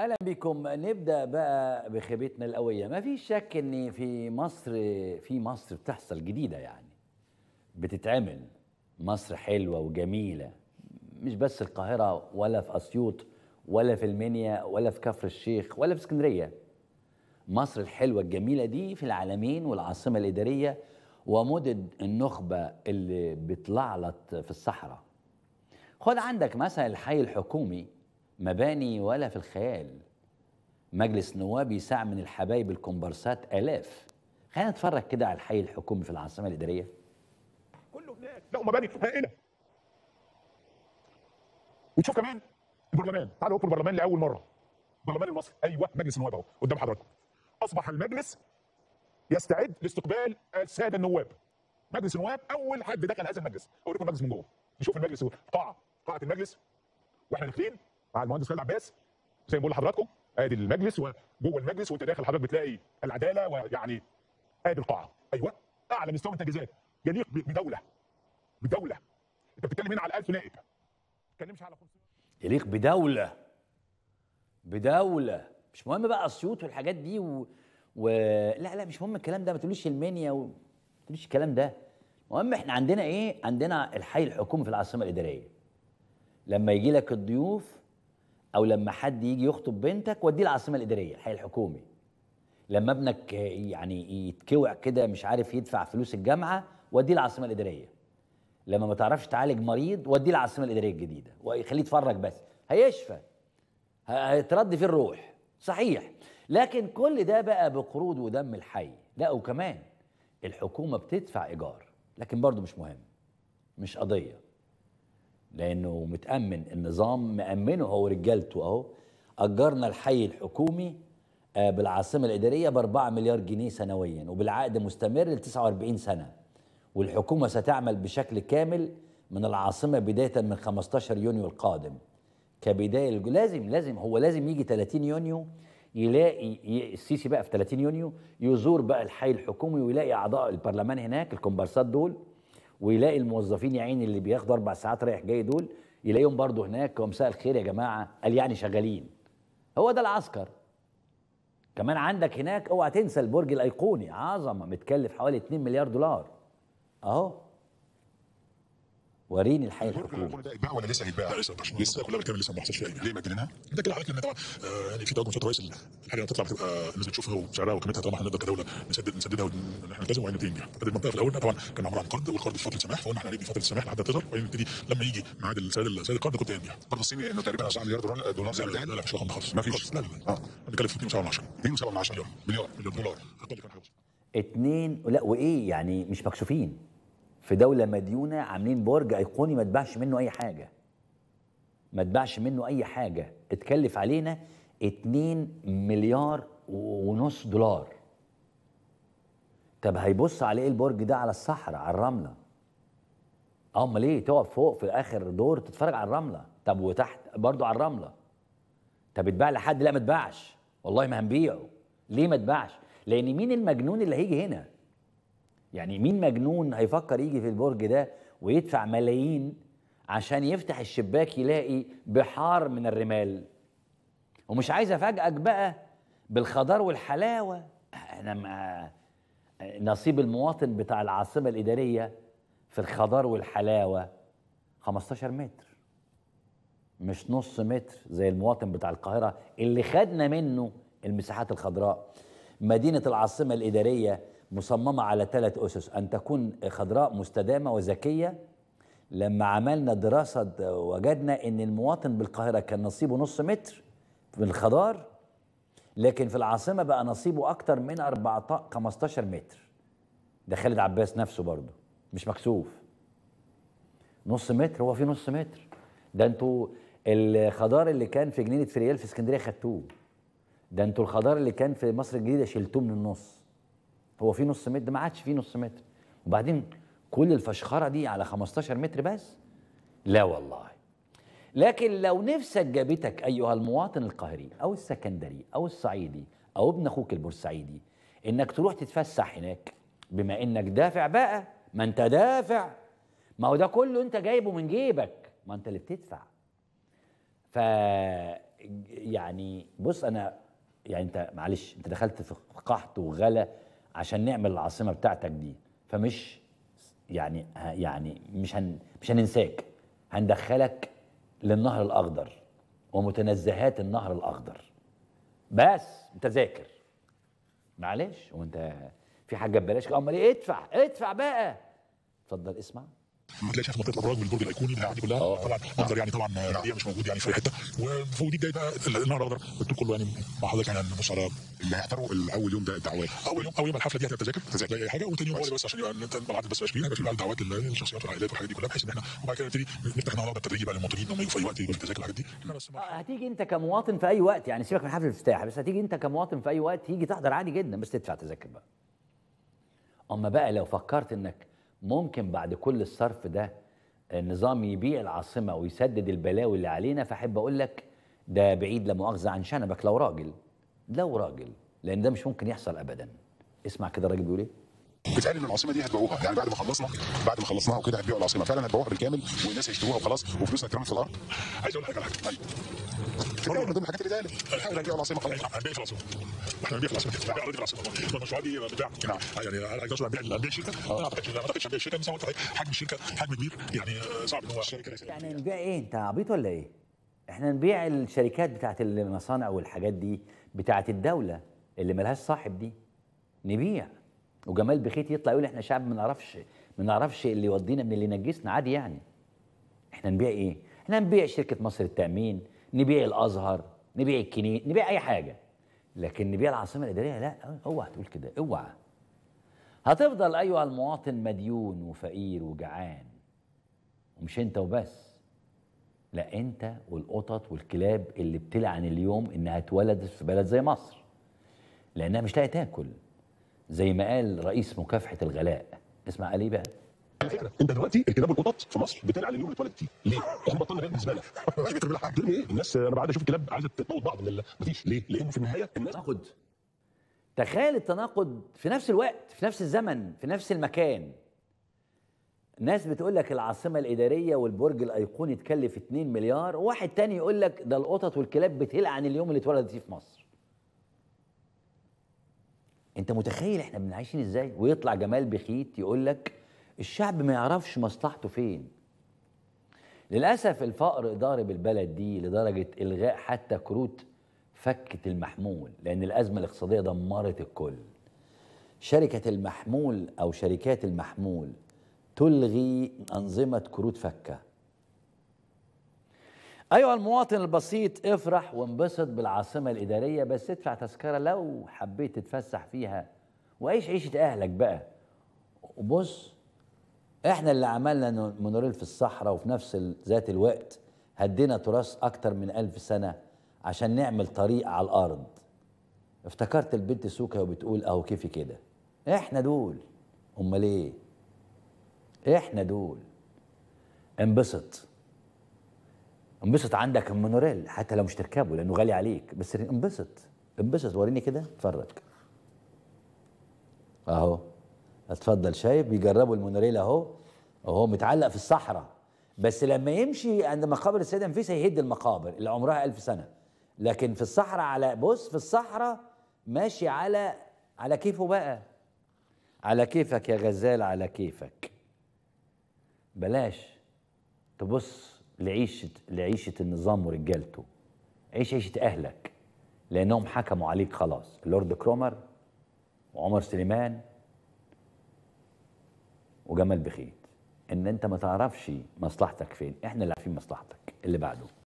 اهلا بكم نبدا بقى بخيبتنا القويه ما في شك ان في مصر في مصر بتحصل جديده يعني بتتعمل مصر حلوه وجميله مش بس القاهره ولا في اسيوط ولا في المنيا ولا في كفر الشيخ ولا في اسكندريه مصر الحلوه الجميله دي في العالمين والعاصمه الاداريه ومدن النخبه اللي بتلعلط في الصحراء خد عندك مثلا الحي الحكومي مباني ولا في الخيال مجلس نواب يساع من الحبايب الكومبارسات آلاف خلينا نتفرج كده على الحي الحكومي في العاصمة الإدارية كله هناك لا مباني هائلة وتشوف كمان البرلمان تعالوا في البرلمان لأول مرة البرلمان المصري أيوه مجلس النواب أهو قدام حضراتكم أصبح المجلس يستعد لاستقبال السادة النواب مجلس النواب أول حد دخل هذا المجلس أوريكم المجلس من جوه نشوف المجلس قاعة قاعة المجلس واحنا داخلين مع المهندس خالد عباس زي ما بقول لحضراتكم ادي المجلس وجوه المجلس وانت داخل حضرتك بتلاقي العداله ويعني ادي القاعه ايوه اعلى مستوى التجهيزات يليق بدوله بدوله انت بتتكلم هنا على 1000 نائب ما بتتكلمش على 500 يليق بدوله بدوله مش مهم بقى اسيوط والحاجات دي و... و... لا لا مش مهم الكلام ده ما تقوليش المنيا و... ما تقوليش الكلام ده المهم احنا عندنا ايه عندنا الحي الحكومي في العاصمه الاداريه لما يجي لك الضيوف او لما حد يجي يخطب بنتك وديه العاصمه الاداريه الحي الحكومي لما ابنك يعني يتكوع كده مش عارف يدفع فلوس الجامعه وديه العاصمه الاداريه لما ما تعرفش تعالج مريض وديه العاصمه الاداريه الجديده وخليه يتفرج بس هيشفى هيترد في الروح صحيح لكن كل ده بقى بقروض ودم الحي لا وكمان الحكومه بتدفع ايجار لكن برضه مش مهم مش قضيه لانه متامن النظام مامنه هو ورجالته اهو اجرنا الحي الحكومي آه، بالعاصمه الاداريه ب 4 مليار جنيه سنويا وبالعقد مستمر ل 49 سنه والحكومه ستعمل بشكل كامل من العاصمه بدايه من 15 يونيو القادم كبدايه لازم لازم هو لازم يجي 30 يونيو يلاقي السيسي بقى في 30 يونيو يزور بقى الحي الحكومي ويلاقي اعضاء البرلمان هناك الكومبارسات دول ويلاقي الموظفين يا عيني اللي بياخدوا اربع ساعات رايح جاي دول يلاقيهم برضه هناك ومساء الخير يا جماعه قال يعني شغالين هو ده العسكر كمان عندك هناك اوعى تنسى البرج الايقوني عظمه متكلف حوالي 2 مليار دولار اهو وريني الحي الحكومي ده ولا لسه هيتباع؟ لسه لسه كلها بتكمل لسه ما حصلش فيها ليه ما مجننها؟ ده كده عليك ان طبعا آه، يعني في توجه رئيس الحاجه هتطلع بتبقى الناس نشوفها وسعرها وقيمتها طبعا هنقدر كدوله نسدد نسددها ونحن نلتزم وعين تنجح. المنطقه في الاول طبعا كان عباره عن قرض والقرض في فتره سماح فقلنا احنا هنبني فتره سماح لحد تظهر وبعدين نبتدي لما يجي ميعاد السداد سداد القرض كنت ينجح. القرض الصيني انه تقريبا 10 مليار دولار آه، دولار زي لا لا مش رقم خالص ما فيش لا لا اه بنتكلم في 2.7 2.7 مليار مليار دولار اقل كان حاجه 2 لا وايه يعني مش مكشوفين في دوله مديونه عاملين برج ايقوني ما تباعش منه اي حاجه ما تباعش منه اي حاجه اتكلف علينا 2 مليار ونص دولار طب هيبص على ايه البرج ده على الصحراء على الرمله أه، امال ايه تقف فوق في اخر دور تتفرج على الرمله طب وتحت برضو على الرمله طب اتباع لحد لا ما اتباعش والله ما هنبيعه ليه ما اتباعش لان مين المجنون اللي هيجي هنا يعني مين مجنون هيفكر يجي في البرج ده ويدفع ملايين عشان يفتح الشباك يلاقي بحار من الرمال ومش عايز افاجئك بقى بالخضار والحلاوه انا ما نصيب المواطن بتاع العاصمه الاداريه في الخضار والحلاوه 15 متر مش نص متر زي المواطن بتاع القاهره اللي خدنا منه المساحات الخضراء مدينه العاصمه الاداريه مصممة على ثلاث أسس أن تكون خضراء مستدامة وذكية لما عملنا دراسة وجدنا أن المواطن بالقاهرة كان نصيبه نص متر من الخضار لكن في العاصمة بقى نصيبه أكتر من 14 15 متر ده خالد عباس نفسه برضه مش مكسوف نص متر هو في نص متر ده انتوا الخضار اللي كان في جنينة فريال في اسكندرية خدتوه ده انتوا الخضار اللي كان في مصر الجديدة شلتوه من النص هو في نص متر ما عادش في نص متر وبعدين كل الفشخره دي على 15 متر بس لا والله لكن لو نفسك جابتك ايها المواطن القاهري او السكندري او الصعيدي او ابن اخوك البورسعيدي انك تروح تتفسح هناك بما انك دافع بقى ما انت دافع ما هو ده كله انت جايبه من جيبك ما انت اللي بتدفع ف يعني بص انا يعني انت معلش انت دخلت في قحط وغلا عشان نعمل العاصمه بتاعتك دي فمش يعني يعني مش هن مش هننساك هندخلك للنهر الاخضر ومتنزهات النهر الاخضر بس تذاكر معلش وانت في حاجه ببلاش امال ايه ادفع ادفع بقى اتفضل اسمع تلاقيش شايف منطقه الابراج بالبرج الايقوني بتاع دي كلها أوه. طبعا منظر يعني طبعا العاديه مش موجود يعني في اي حته وفوق دي بدايه بقى النهر الاخضر قلت كله يعني مع حضرتك يعني هنبص على اللي هيحضروا اول يوم ده الدعوات اول يوم اول يوم الحفله دي هتبقى تذاكر تذاكر اي حاجه وتاني يوم هو بس عشان انت بعد بس مش هيبقى في بقى الدعوات للشخصيات والعائلات والحاجات دي كلها بحيث ان احنا وبعد كده نبتدي نفتح الاخضر بالتدريج بقى للمواطنين ان هم في اي وقت يجوا التذاكر الحاجات دي آه، هتيجي انت كمواطن في اي وقت يعني سيبك من حفله الافتتاح بس هتيجي انت كمواطن في اي وقت تيجي تحضر عادي جدا بس تدفع تذاكر بقى اما بقى لو فكرت انك ممكن بعد كل الصرف ده النظام يبيع العاصمة ويسدد البلاوي اللي علينا فأحب أقول لك ده بعيد لا مؤاخذة عن شنبك لو راجل لو راجل لأن ده مش ممكن يحصل أبدا اسمع كده الراجل بيقول إيه بتقال ان العاصمه دي هتبيعوها يعني بعد ما خلصنا بعد ما خلصناها وكده هتبيعوا العاصمه فعلا هتبيعوها بالكامل والناس هيشتروها وخلاص وفلوسها هتترمى في الارض عايز اقول لك على حاجه والله طيب. من ضمن الحاجات اللي اتقالت احنا هنبيع العاصمه خلاص هنبيع العاصمه احنا هنبيع العاصمه هنبيع اراضي العاصمه مش دي بتاع نعم يعني عايز اقول هنبيع هنبيع شركه انا ما اعتقدش هنبيع شركه مساوي إيه؟ حجم الشركه حجم كبير يعني صعب ان هو شركه يعني نبيع ايه انت عبيط ولا ايه؟ احنا نبيع الشركات بتاعت المصانع والحاجات دي بتاعت الدوله اللي ملهاش صاحب دي نبيع وجمال بخيت يطلع يقول احنا شعب ما نعرفش ما نعرفش اللي يودينا من اللي ينجسنا عادي يعني احنا نبيع ايه احنا نبيع شركه مصر التامين نبيع الازهر نبيع الكنين نبيع اي حاجه لكن نبيع العاصمه الاداريه لا اوعى تقول كده اوعى هتفضل ايها المواطن مديون وفقير وجعان ومش انت وبس لا انت والقطط والكلاب اللي بتلعن اليوم انها اتولدت في بلد زي مصر لانها مش لاقيه تاكل زي ما قال رئيس مكافحه الغلاء اسمع ايه بقى فعلا انت دلوقتي الكلاب والقطط في مصر بتنقل اليوم اتولدت فيه ليه؟ هم بطلنا بيت بالنسبه مش بتعمل حاجه الناس انا بعد اشوف كلاب عايزه تموت بعض من مفيش ليه؟ لان في النهايه الناس تناقض تخيل التناقض في نفس الوقت في نفس الزمن في نفس المكان ناس بتقول لك العاصمه الاداريه والبرج الايقوني تكلف 2 مليار وواحد تاني يقول لك ده القطط والكلاب بتهلع عن اليوم اللي اتولدت فيه في مصر انت متخيل احنا بنعيشين ازاي ويطلع جمال بخيت يقول لك الشعب ما يعرفش مصلحته فين للاسف الفقر ضارب البلد دي لدرجه الغاء حتى كروت فكه المحمول لان الازمه الاقتصاديه دمرت الكل شركه المحمول او شركات المحمول تلغي انظمه كروت فكه أيها المواطن البسيط افرح وانبسط بالعاصمة الإدارية بس ادفع تذكرة لو حبيت تتفسح فيها وعيش عيشة أهلك بقى وبص احنا اللي عملنا مونوريل في الصحراء وفي نفس ذات الوقت هدينا تراث أكتر من ألف سنة عشان نعمل طريق على الأرض افتكرت البنت سوكا وبتقول أهو كيفي كده احنا دول أمال إيه؟ احنا دول انبسط انبسط عندك المونوريل حتى لو مش تركبه لانه غالي عليك بس انبسط انبسط وريني كده اتفرج اهو اتفضل شايف بيجربوا المونوريل اهو اهو متعلق في الصحراء بس لما يمشي عند مقابر السيده نفيسه يهد المقابر اللي عمرها ألف سنه لكن في الصحراء على بص في الصحراء ماشي على على كيفه بقى على كيفك يا غزال على كيفك بلاش تبص لعيشة لعيشة النظام ورجالته عيش عيشة أهلك لأنهم حكموا عليك خلاص اللورد كرومر وعمر سليمان وجمال بخيت ان انت ما تعرفش مصلحتك فين احنا اللي عارفين مصلحتك اللي بعده